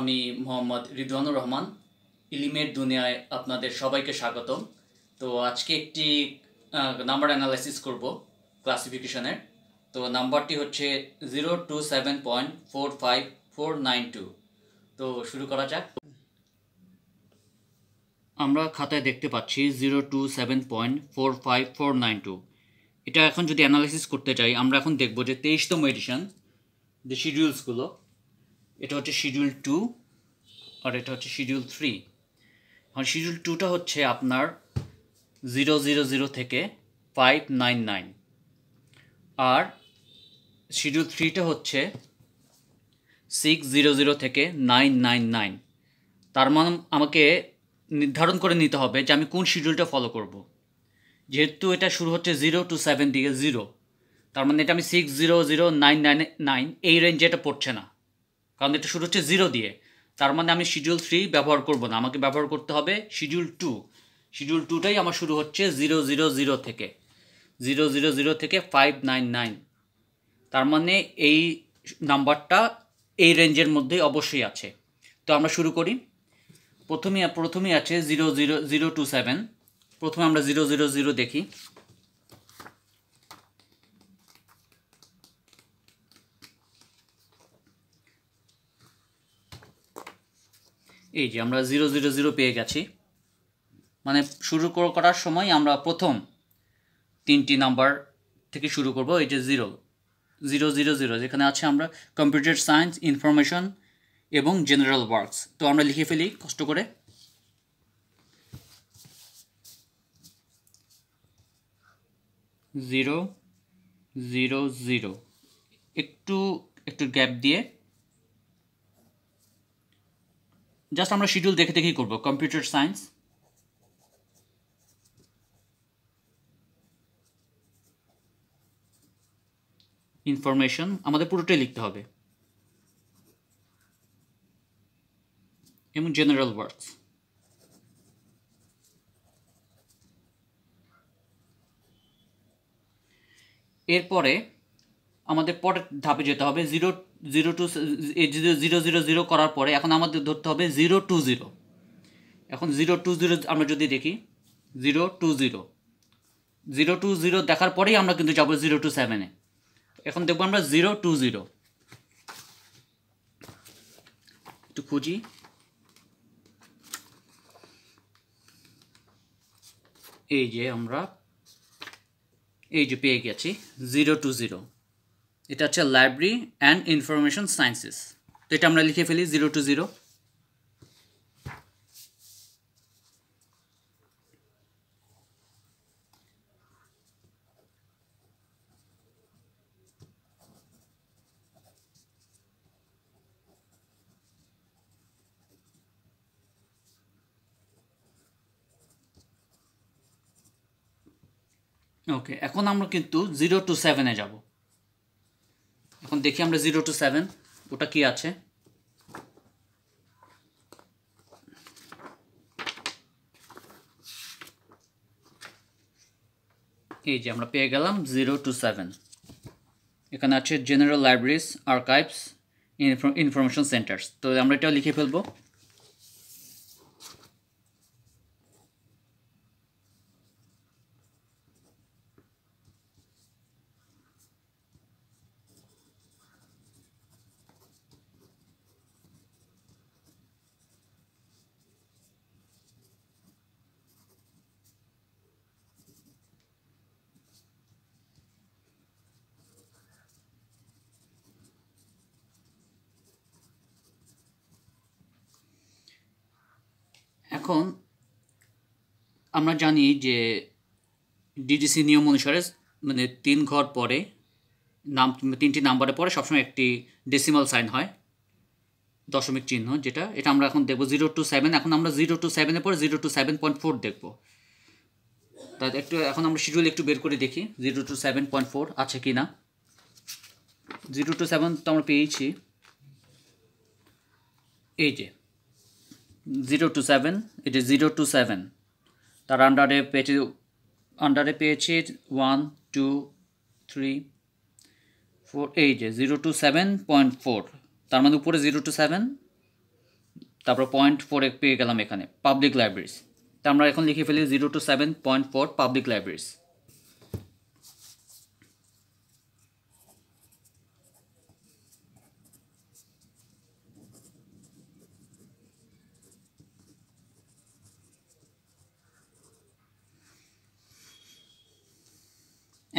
আমি মোহাম্মদ রিদওয়ানুর রহমান ইলিমের দুনিয়ায় আপনাদের সবাইকে স্বাগতম তো আজকে একটি নাম্বার অ্যানালাইসিস করব ক্লাসিফিকেশনের তো নাম্বারটি হচ্ছে zero two seven point four five four nine two তো শুরু করা যাক আমরা খাতায় দেখতে পাচ্ছি zero two seven point four five four nine two এটা এখন যদি অ্যানালাইসিস করতে চাই আমরা এখন দেখব যে তেইশতম এডিশন যে শিডিউলসগুলো এটা হচ্ছে শিডিউল টু আর এটা হচ্ছে শিডিউল থ্রি এখন শিডিউল টুটা হচ্ছে আপনার জিরো জিরো জিরো থেকে ফাইভ নাইন নাইন আর শিডিউল থ্রিটা হচ্ছে সিক্স জিরো জিরো থেকে নাইন নাইন নাইন তার মানে আমাকে নির্ধারণ করে নিতে হবে যে আমি কোন শিডিউলটা ফলো করব যেহেতু এটা শুরু হচ্ছে জিরো টু সেভেন থেকে জিরো তার মানে এটা আমি six zero zero nine nine nine এই রেঞ্জে এটা পড়ছে না কারণ এটা শুরু হচ্ছে জিরো দিয়ে তার মানে আমি শিডিউল থ্রি ব্যবহার করব না আমাকে ব্যবহার করতে হবে শিডিউল টু শিডিউল টুটাই আমার শুরু হচ্ছে জিরো জিরো জিরো থেকে জিরো জিরো জিরো থেকে ফাইভ নাইন নাইন তার মানে এই নাম্বারটা এই রেঞ্জের মধ্যেই অবশ্যই আছে তো আমরা শুরু করি প্রথমে প্রথমেই আছে zero zero zero two seven প্রথমে আমরা জিরো জিরো জিরো দেখি এই যে আমরা জিরো জিরো জিরো পেয়ে গেছি মানে শুরু করার সময় আমরা প্রথম তিনটি নাম্বার থেকে শুরু করব এই যে জিরো জিরো জিরো জিরো যেখানে আছে আমরা কম্পিউটার সায়েন্স ইনফরমেশন এবং জেনারেল ওয়ার্কস তো আমরা লিখে ফেলি কষ্ট করে জিরো জিরো জিরো একটু একটু গ্যাপ দিয়ে জাস্ট আমরা শিডিউল দেখে দেখেই করবো কম্পিউটার সায়েন্স ইনফরমেশন আমাদের পুরোটাই লিখতে হবে এবং জেনারেল ওয়ার্ডস এরপরে আমাদের পরের ধাপে যেতে হবে zero zero two zero zero zero করার পরে এখন আমাদের ধরতে হবে জিরো টু জিরো এখন জিরো টু জিরো আমরা যদি দেখি zero two zero zero two zero দেখার পরেই আমরা কিন্তু যাবো জিরো টু সেভেনে এখন দেখবো আমরা জিরো টু জিরো একটু খুঁজি এই যে আমরা এই যে পেয়ে গেছি জিরো টু জিরো এটা হচ্ছে লাইব্রেরি অ্যান্ড ইনফরমেশন সায়েন্সেস তো এটা আমরা লিখে ফেলি জিরো টু জিরো ওকে এখন আমরা কিন্তু জিরো টু সেভেনে যাবো এখন দেখি আমরা জিরো টু সেভেন ওটা কি আছে এই যে আমরা পেয়ে গেলাম জিরো টু সেভেন এখানে আছে general libraries archives information centres তো আমরা এটা লিখে ফেলবো এখন আমরা জানি যে ডিডিসি নিয়ম অনুসারে মানে তিন ঘর পরে নাম তিনটি নাম্বারের পরে সবসময় একটি ডেসিমাল সাইন হয় দশমিক চিহ্ন যেটা এটা আমরা এখন দেখবো জিরো টু সেভেন এখন আমরা জিরো টু সেভেনের পরে zero two seven point four দেখবো তা একটু এখন আমরা শিডিউল একটু বের করে দেখি zero two seven point four আছে কি না জিরো টু সেভেন তো আমরা পেয়েছি এই যে জিরো টু সেভেন এটি জিরো টু সেভেন তার আন্ডারে পেয়েছি আন্ডারে পেয়েছি ওয়ান টু থ্রি ফোর এই যে zero two seven point four তার মধ্যে মানে উপরে জিরো টু সেভেন তারপর পয়েন্ট ফোরে পেয়ে গেলাম এখানে পাবলিক লাইব্রেরিস তা আমরা এখন লিখে ফেলি zero two seven point four public libraries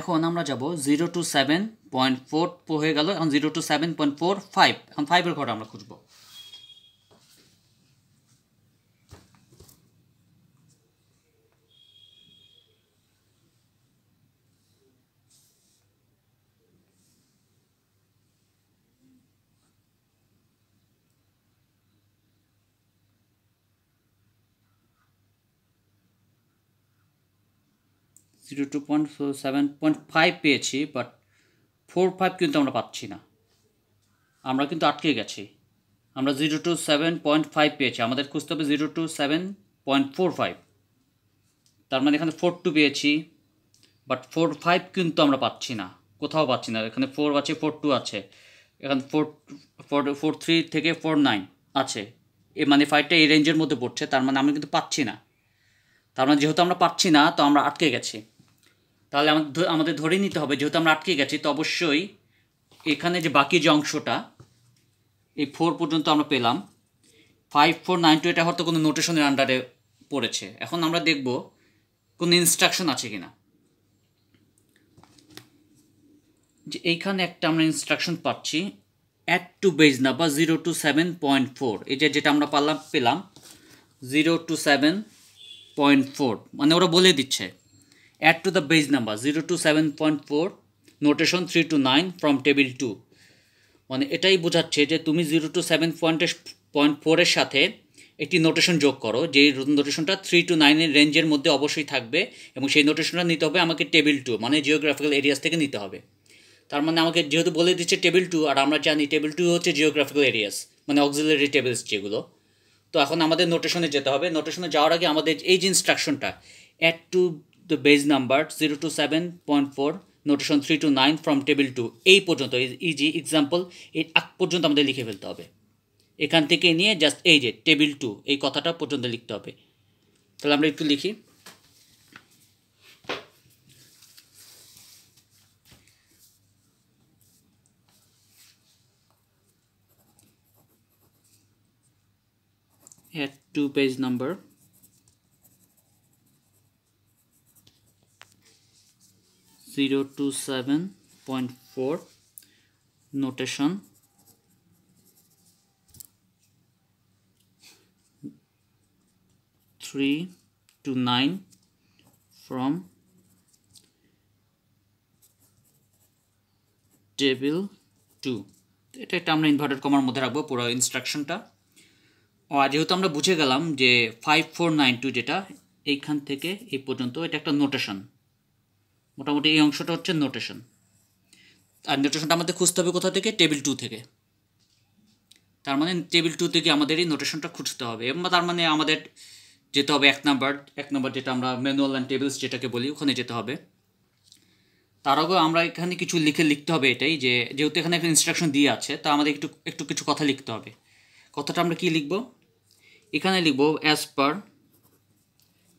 এখন আমরা যাব zero two seven point four হয়ে গেল এখন zero two seven point four five এখন ফাইভের ঘর আমরা খুঁজবো zero two point seven point five পেয়েছি বাট ফোর ফাইভ কিন্তু আমরা পাচ্ছি না আমরা কিন্তু আটকে গেছি আমরা zero two seven point five পেয়েছি আমাদের খুঁজতে হবে zero two seven point four five তার মানে এখানে ফোর টু পেয়েছি বাট ফোর ফাইভ কিন্তু আমরা পাচ্ছি না কোথাও পাচ্ছি না এখানে ফোর আছে ফোর টু আছে এখানে ফোর ফোর ফোর থ্রি থেকে ফোর নাইন আছে এ মানে ফাইভটা এই রেঞ্জের মধ্যে পড়ছে তার মানে আমি কিন্তু পাচ্ছি না তার মানে যেহেতু আমরা পাচ্ছি না তো আমরা আটকে গেছি তাহলে আমাদের ধরে নিতে হবে যেহেতু আমরা আটকে গেছি তো অবশ্যই এখানে যে বাকি যে অংশটা এই ফোর পর্যন্ত আমরা পেলাম ফাইভ ফোর নাইন টু এটা হয়তো কোনো নোটেশনের আন্ডারে পড়েছে এখন আমরা দেখব কোনো ইনস্ট্রাকশন আছে কি না যে এইখানে একটা আমরা ইনস্ট্রাকশন পাচ্ছি অ্যাড টু বেজ না বা zero two seven point four এই যে যেটা আমরা পারলাম পেলাম zero two seven point four মানে ওরা বলে দিচ্ছে add to the base number 7.4 notation three two nine from table two মানে এটাই বোঝাচ্ছে যে তুমি জিরো টু সেভেন এর পয়েন্ট ফোরের সাথে একটি নোটেশন যোগ করো যে নোটেশনটা থ্রি টু নাইনের রেঞ্জের মধ্যে অবশ্যই থাকবে এবং সেই নোটেশনটা নিতে হবে আমাকে টেবিল টু মানে জিওগ্রাফিক্যাল এরিয়াস থেকে নিতে হবে তার মানে আমাকে যেহেতু বলে দিচ্ছে টেবিল টু আর আমরা জানি টেবিল টু হচ্ছে জিওগ্রাফিক্যাল এরিয়াস মানে অক্সিলারি টেবিলস যেগুলো তো এখন আমাদের নোটেশনে যেতে হবে নোটেশনে যাওয়ার আগে আমাদের এই যে ইনস্ট্রাকশনটা add to the base number 027.4 notation three two nine from table two এই পর্যন্ত ইজি এক্সাম্পল এই আগ পর্যন্ত আমাদের লিখে ফেলতে হবে এখান থেকে নিয়ে জাস্ট এই যে টেবিল টু এই কথাটা পর্যন্ত লিখতে হবে তাহলে আমরা একটু লিখি at two page number zero two seven point four notation three two nine from table two এটা একটা আমরা ইনভার্টেড কমার মধ্যে রাখবো পুরো ইনস্ট্রাকশনটা আর যেহেতু আমরা বুঝে গেলাম যে ফাইভ ফোর নাইন টু যেটা এইখান থেকে এই পর্যন্ত এটা একটা নোটেশন মোটামুটি এই অংশটা হচ্ছে নোটেশন আর নোটেশনটা আমাদের খুঁজতে হবে কোথা থেকে টেবিল টু থেকে তার মানে টেবিল টু থেকে আমাদের এই নোটেশনটা খুঁজতে হবে এবং তার মানে আমাদের যেতে হবে এক নাম্বার এক নাম্বার যেটা আমরা ম্যানুয়াল অ্যান্ড টেবিলস যেটাকে বলি ওখানে যেতে হবে তার আগেও আমরা এখানে কিছু লিখে লিখতে হবে এটাই যে যেহেতু এখানে একটা ইনস্ট্রাকশন দিয়ে আছে তা আমাদের একটু একটু কিছু কথা লিখতে হবে কথাটা আমরা কী লিখব এখানে লিখব অ্যাজ পার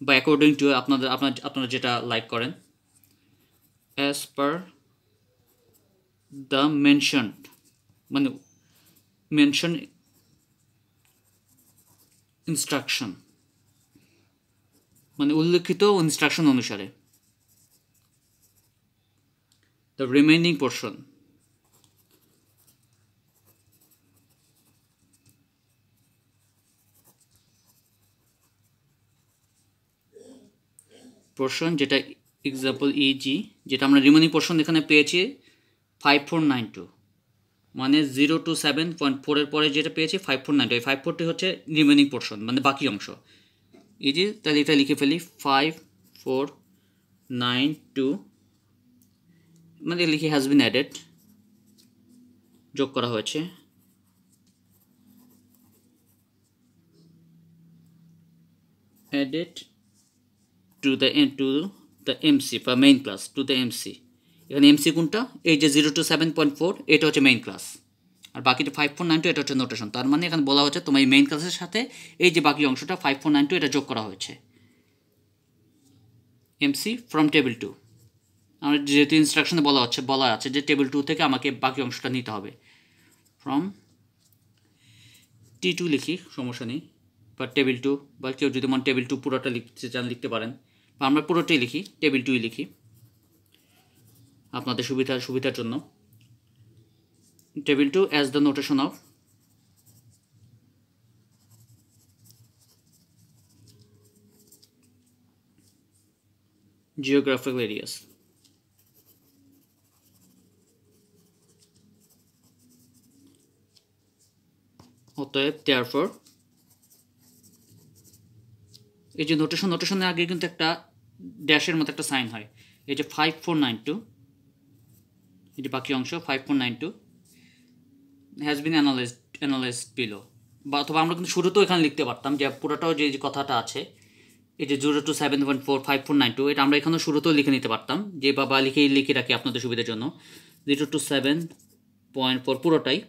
বা অ্যাকর্ডিং টু আপনাদের আপনার আপনারা যেটা লাইক করেন as per the mentioned manu mentioned instruction মানে উল্লেখিত ইনস্ট্রাকশন অনুসারে the remaining portion portion যেটা এক্সাম্পল ইজি যেটা আমরা রিমেনিং পোর্শন এখানে পেয়েছি ফাইভ ফোর নাইন টু মানে জিরো টু সেভেন পয়েন্ট ফোরের পরে যেটা পেয়েছি ফাইভ ফোর নাইন টু এই ফাইভ ফোরটি হচ্ছে রিমেনিং পোর্শন মানে বাকি অংশ ইজি তাহলে এটা লিখে ফেলি ফাইভ ফোর নাইন টু মানে লিখে হ্যাজ বিন অ্যাডেড যোগ করা হয়েছে added to the to the MC বা main class to the MC এখানে এমসি কোনটা এই যে zero two seven point four এটা হচ্ছে মেইন ক্লাস আর বাকিটা ফাইভ ফোর নাইন টু এটা হচ্ছে নোটেশন তার মানে এখানে বলা হচ্ছে তোমার এই মেইন ক্লাসের সাথে এই যে বাকি অংশটা ফাইভ ফোর নাইন টু এটা যোগ করা হয়েছে এমসি ফ্রম টেবিল টু আমার যেহেতু ইনস্ট্রাকশনে বলা হচ্ছে বলা আছে যে টেবিল টু থেকে আমাকে বাকি অংশটা নিতে হবে ফ্রম টি টু লিখি সমস্যা নেই বা টেবিল টু বা কেউ যদি মন টেবিল টু পুরোটা লিখতে চান লিখতে পারেন আমরা পুরোটাই লিখি টেবিল টুই লিখি আপনাদের সুবিধা সুবিধার জন্য table two as the notation of geographical areas অতএব ফর এই যে নোটেশন নোটেশনের আগে কিন্তু একটা ড্যাশের মতো একটা সাইন হয় এই যে ফাইভ ফোর নাইন টু এই যে বাকি অংশ five four nine two has been analyse analyse below বা অথবা আমরা কিন্তু শুরুতেও এখানে লিখতে পারতাম যে পুরোটাও যে কথাটা আছে এই যে zero two seven point four five four nine two এটা আমরা এখানেও শুরুতেও লিখে নিতে পারতাম যে বাবা লিখে লিখে রাখি আপনাদের সুবিধার জন্য zero two seven point four পুরোটাই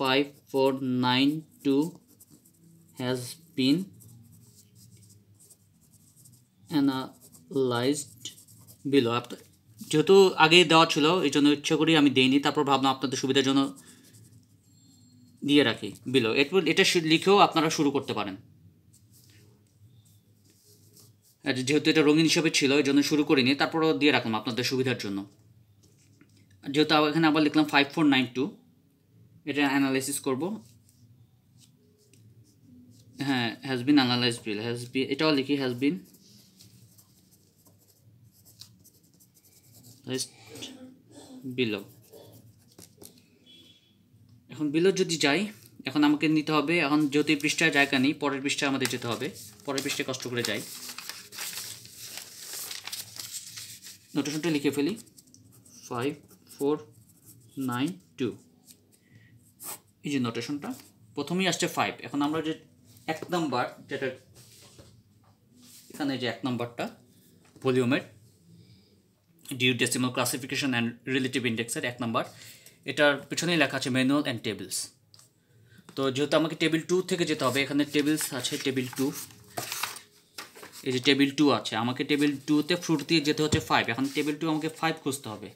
five four nine two has been analysed below যেহেতু আগে দেওয়া ছিল এই জন্য ইচ্ছা করি আমি দেইনি তারপর ভাবলাম আপনাদের সুবিধার জন্য দিয়ে রাখি বিলো এরপর এটা লিখেও আপনারা শুরু করতে পারেন যেহেতু এটা রঙিন হিসাবে ছিল এই জন্য শুরু করিনি তারপরও দিয়ে রাখলাম আপনাদের সুবিধার জন্য যেহেতু এখানে আবার লিখলাম ফাইভ ফোর নাইন টু এটা অ্যানালাইসিস করবো হ্যাঁ has been analyse bill has be এটাও লিখি হ্যাজ বিন জাস্ট বিলো এখন বিলো যদি যাই এখন আমাকে নিতে হবে এখন যদি পৃষ্ঠায় জায়গা নেই পরের পৃষ্ঠায় আমাদের যেতে হবে পরের পৃষ্ঠায় কষ্ট করে যাই নোটেশনটা লিখে ফেলি ফাইভ ফোর নাইন টু এই যে নোটেশনটা প্রথমেই আসছে ফাইভ এখন আমরা যে এক নাম্বার যেটা এখানে যে এক নাম্বারটা ভলিউমের due decimal classification and relative ইন্ডেক্সের এক নম্বর এটার পিছনেই লেখা আছে ম্যানুয়াল অ্যান্ড টেবিলস তো যেহেতু আমাকে টেবিল টু থেকে যেতে হবে এখানে টেবিলস আছে টেবিল টু এই যে টেবিল টু আছে আমাকে টেবিল টুতে ফ্রুট দিয়ে যেতে হচ্ছে ফাইভ এখন টেবিল টু আমাকে ফাইভ খুঁজতে হবে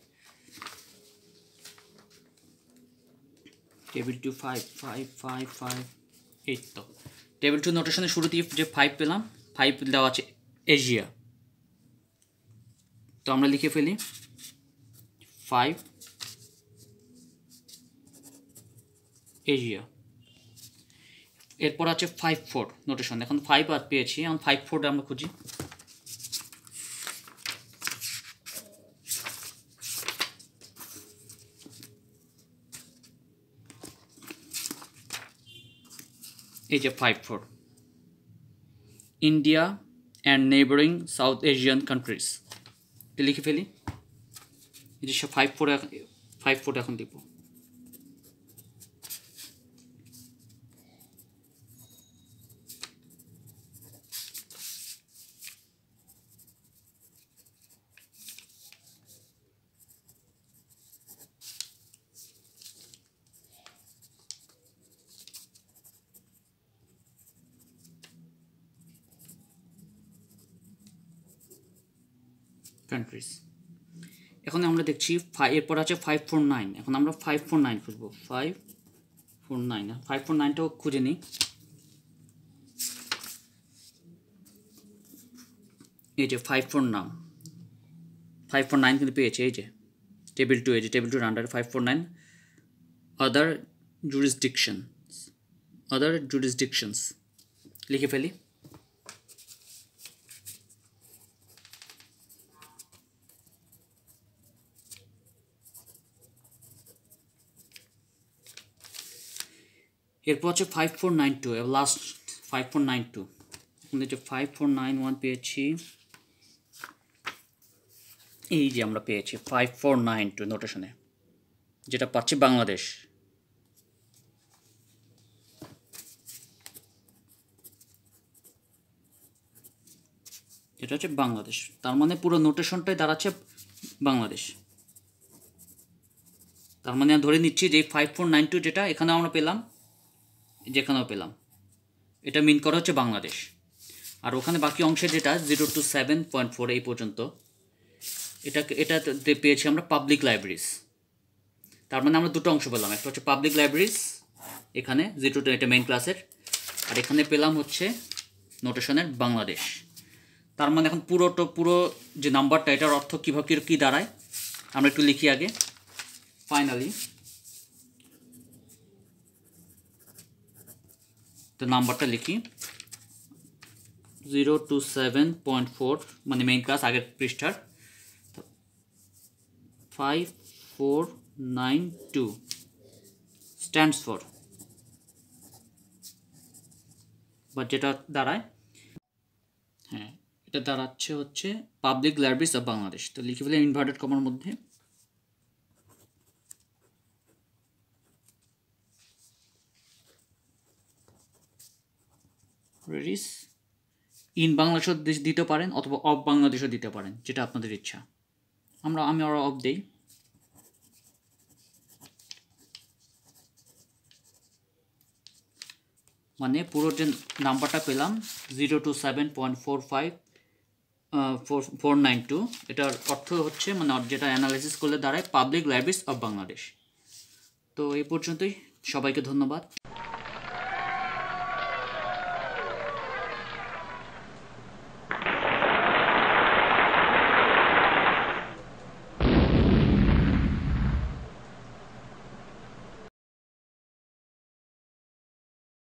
table two five five five five এই তো টেবিল টু নোটেশনের শুরুতেই যে ফাইভ পেলাম ফাইভ দেওয়া আছে এশিয়া তো আমরা লিখে ফেলি ফাইভ এজিয়া এরপর আছে ফাইভ ফোর নোটেশন এখন ফাইভ আর পেয়েছি এখন ফাইভ ফোর আমরা খুঁজি এই যে five four India and neighbouring South Asian countries লিখে ফেলি এই যে ফাইভ ফোর ফাইভ ফোর এখন লিখবো কান্ট্রিজ এখন আমরা দেখছি এরপর আছে ফাইভ ফোর নাইন এখন আমরা ফাইভ ফোর নাইন খুঁজবো five four nine five four নাইনটাও খুঁজে নিই এই যে ফাইভ ফোর নাম ফাইভ ফোর নাইন কিন্তু পেয়েছে এই যে টেবিল টু এই যে টেবিল টুর আন্ডারে five four nine other jurisdiction other jurisdictions লিখে ফেলি এরপর হচ্ছে five four nine two last five four nine two হচ্ছে ফাইভ ফোর নাইন ওয়ান পেয়েছি এই যে আমরা পেয়েছি ফাইভ ফোর নাইন টু নোটেশনে যেটা পাচ্ছি বাংলাদেশ যেটা হচ্ছে বাংলাদেশ তার মানে পুরো নোটেশনটাই দাঁড়াচ্ছে বাংলাদেশ তার মানে ধরে নিচ্ছি যে ফাইভ ফোর নাইন টু যেটা এখানে আমরা পেলাম যেখানেও পেলাম এটা মিন করা হচ্ছে বাংলাদেশ আর ওখানে বাকি অংশে যেটা zero two seven point four এই পর্যন্ত এটাকে এটাতে পেয়েছি আমরা পাবলিক লাইব্রেরিজ তার মানে আমরা দুটো অংশ পেলাম একটা হচ্ছে পাবলিক লাইব্রেরিজ এখানে জিরো টু এটা মেইন ক্লাসের আর এখানে পেলাম হচ্ছে নোটেশনের বাংলাদেশ তার মানে এখন পুরো তো পুরো যে নাম্বারটা এটার অর্থ কীভাবে কী দাঁড়ায় আমরা একটু লিখি আগে ফাইনালি তো নাম্বারটা লিখি zero two seven point four মানে মেইন ক্লাস আগের পৃষ্ঠার five four nine two stands for বা যেটা দাঁড়ায় হ্যাঁ এটা দাঁড়াচ্ছে হচ্ছে পাবলিক লাইব্রেরিস অফ বাংলাদেশ তো লিখে ফেলে ইনভার্টেড কমার মধ্যে কোয়ারিজ ইন বাংলাদেশও দিতে পারেন অথবা অফ বাংলাদেশও দিতে পারেন যেটা আপনাদের ইচ্ছা আমরা আমি ওরা অফ দেই মানে পুরো যে নাম্বারটা পেলাম zero two seven point four five four nine two এটার অর্থ হচ্ছে মানে যেটা অ্যানালাইসিস করলে দাঁড়ায় পাবলিক লাইব্রেরিস অফ বাংলাদেশ তো এই পর্যন্তই সবাইকে ধন্যবাদ